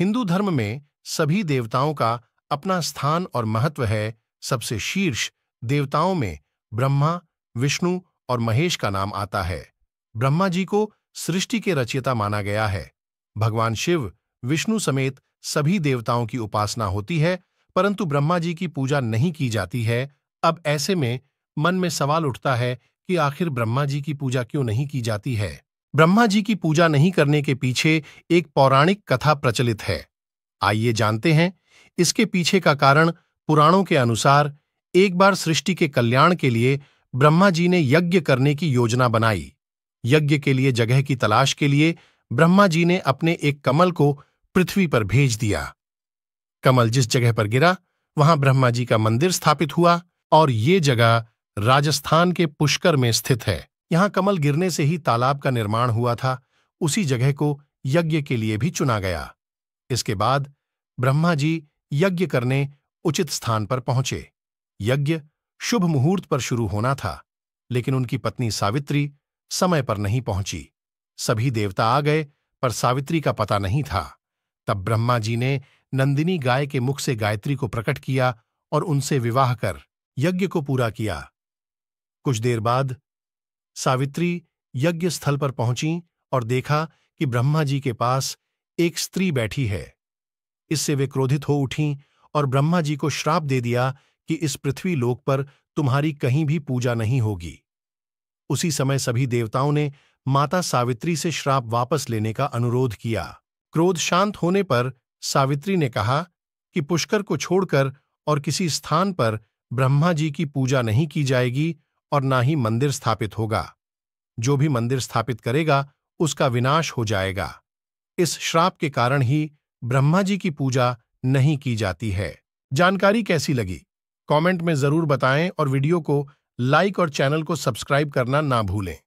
हिंदू धर्म में सभी देवताओं का अपना स्थान और महत्व है सबसे शीर्ष देवताओं में ब्रह्मा विष्णु और महेश का नाम आता है ब्रह्मा जी को सृष्टि के रचयिता माना गया है भगवान शिव विष्णु समेत सभी देवताओं की उपासना होती है परंतु ब्रह्मा जी की पूजा नहीं की जाती है अब ऐसे में मन में सवाल उठता है कि आखिर ब्रह्मा जी की पूजा क्यों नहीं की जाती है ब्रह्मा जी की पूजा नहीं करने के पीछे एक पौराणिक कथा प्रचलित है आइए जानते हैं इसके पीछे का कारण पुराणों के अनुसार एक बार सृष्टि के कल्याण के लिए ब्रह्मा जी ने यज्ञ करने की योजना बनाई यज्ञ के लिए जगह की तलाश के लिए ब्रह्मा जी ने अपने एक कमल को पृथ्वी पर भेज दिया कमल जिस जगह पर गिरा वहां ब्रह्मा जी का मंदिर स्थापित हुआ और ये जगह राजस्थान के पुष्कर में स्थित है यहां कमल गिरने से ही तालाब का निर्माण हुआ था उसी जगह को यज्ञ के लिए भी चुना गया इसके बाद ब्रह्मा जी यज्ञ करने उचित स्थान पर पहुंचे यज्ञ शुभ मुहूर्त पर शुरू होना था लेकिन उनकी पत्नी सावित्री समय पर नहीं पहुंची सभी देवता आ गए पर सावित्री का पता नहीं था तब ब्रह्मा जी ने नंदिनी गाय के मुख से गायत्री को प्रकट किया और उनसे विवाह कर यज्ञ को पूरा किया कुछ देर बाद सावित्री यज्ञ स्थल पर पहुंची और देखा कि ब्रह्मा जी के पास एक स्त्री बैठी है इससे वे क्रोधित हो उठी और ब्रह्मा जी को श्राप दे दिया कि इस पृथ्वी लोक पर तुम्हारी कहीं भी पूजा नहीं होगी उसी समय सभी देवताओं ने माता सावित्री से श्राप वापस लेने का अनुरोध किया क्रोध शांत होने पर सावित्री ने कहा कि पुष्कर को छोड़कर और किसी स्थान पर ब्रह्मा जी की पूजा नहीं की जाएगी और ना ही मंदिर स्थापित होगा जो भी मंदिर स्थापित करेगा उसका विनाश हो जाएगा इस श्राप के कारण ही ब्रह्मा जी की पूजा नहीं की जाती है जानकारी कैसी लगी कमेंट में जरूर बताएं और वीडियो को लाइक और चैनल को सब्सक्राइब करना ना भूलें